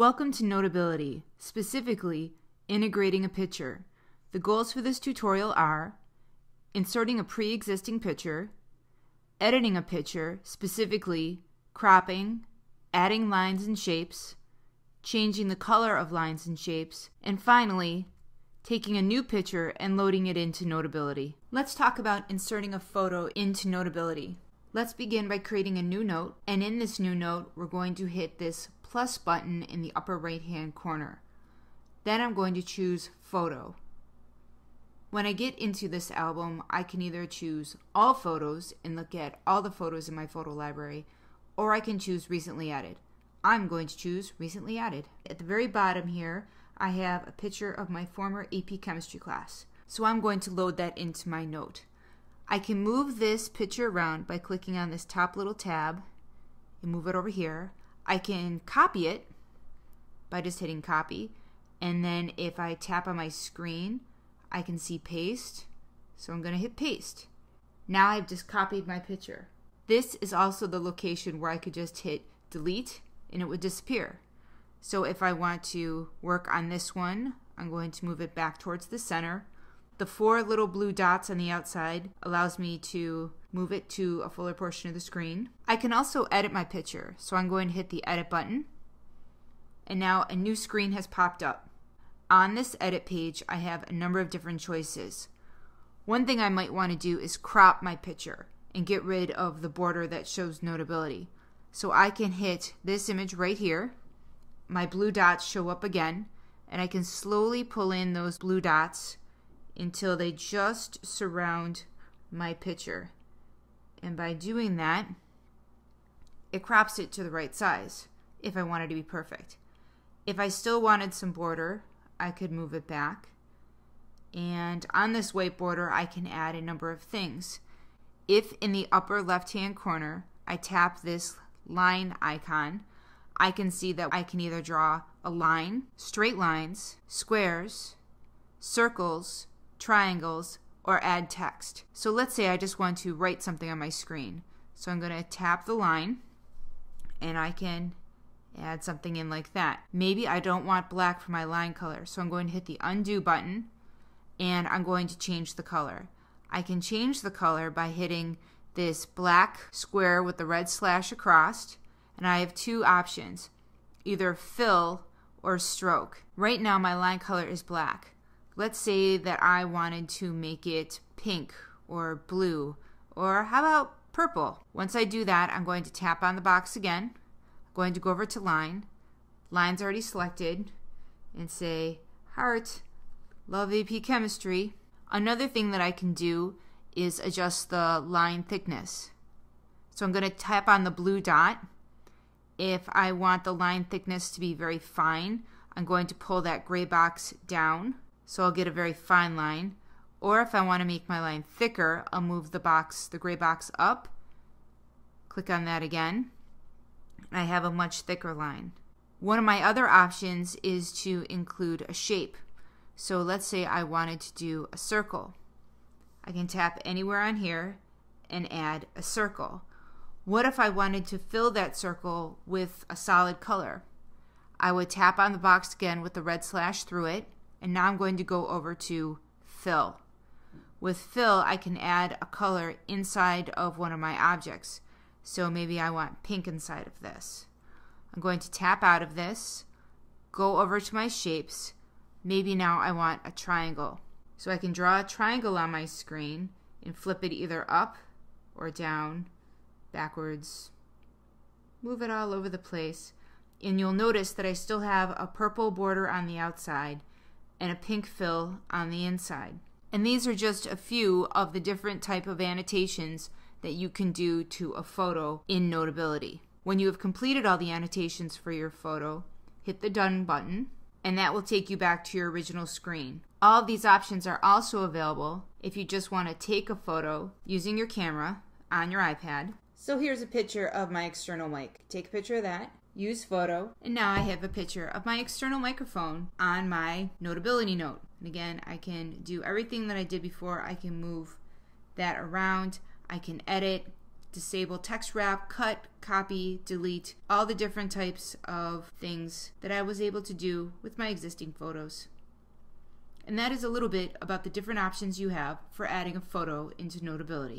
Welcome to Notability, specifically integrating a picture. The goals for this tutorial are inserting a pre-existing picture, editing a picture, specifically cropping, adding lines and shapes, changing the color of lines and shapes, and finally, taking a new picture and loading it into Notability. Let's talk about inserting a photo into Notability. Let's begin by creating a new note, and in this new note, we're going to hit this plus button in the upper right hand corner. Then I'm going to choose photo. When I get into this album, I can either choose all photos and look at all the photos in my photo library, or I can choose recently added. I'm going to choose recently added. At the very bottom here, I have a picture of my former AP chemistry class. So I'm going to load that into my note. I can move this picture around by clicking on this top little tab and move it over here. I can copy it by just hitting copy. And then if I tap on my screen, I can see paste. So I'm going to hit paste. Now I've just copied my picture. This is also the location where I could just hit delete and it would disappear. So if I want to work on this one, I'm going to move it back towards the center. The four little blue dots on the outside allows me to move it to a fuller portion of the screen. I can also edit my picture, so I'm going to hit the edit button. And now a new screen has popped up. On this edit page, I have a number of different choices. One thing I might want to do is crop my picture and get rid of the border that shows notability. So I can hit this image right here. My blue dots show up again, and I can slowly pull in those blue dots until they just surround my picture. And by doing that, it crops it to the right size if I wanted to be perfect. If I still wanted some border, I could move it back. And on this white border, I can add a number of things. If in the upper left-hand corner, I tap this line icon, I can see that I can either draw a line, straight lines, squares, circles, triangles, or add text. So let's say I just want to write something on my screen. So I'm going to tap the line and I can add something in like that. Maybe I don't want black for my line color, so I'm going to hit the undo button and I'm going to change the color. I can change the color by hitting this black square with the red slash across and I have two options, either fill or stroke. Right now my line color is black. Let's say that I wanted to make it pink or blue or how about purple? Once I do that, I'm going to tap on the box again. I'm going to go over to line. Line's already selected and say heart, love AP chemistry. Another thing that I can do is adjust the line thickness. So I'm going to tap on the blue dot. If I want the line thickness to be very fine, I'm going to pull that gray box down so I'll get a very fine line. Or if I want to make my line thicker, I'll move the box, the gray box up, click on that again. I have a much thicker line. One of my other options is to include a shape. So let's say I wanted to do a circle. I can tap anywhere on here and add a circle. What if I wanted to fill that circle with a solid color? I would tap on the box again with the red slash through it and now I'm going to go over to fill. With fill, I can add a color inside of one of my objects. So maybe I want pink inside of this. I'm going to tap out of this, go over to my shapes. Maybe now I want a triangle. So I can draw a triangle on my screen and flip it either up or down, backwards, move it all over the place. And you'll notice that I still have a purple border on the outside and a pink fill on the inside. And these are just a few of the different type of annotations that you can do to a photo in Notability. When you have completed all the annotations for your photo, hit the Done button, and that will take you back to your original screen. All of these options are also available if you just want to take a photo using your camera on your iPad. So here's a picture of my external mic. Take a picture of that use photo, and now I have a picture of my external microphone on my notability note. And again, I can do everything that I did before. I can move that around. I can edit, disable text wrap, cut, copy, delete, all the different types of things that I was able to do with my existing photos. And that is a little bit about the different options you have for adding a photo into Notability.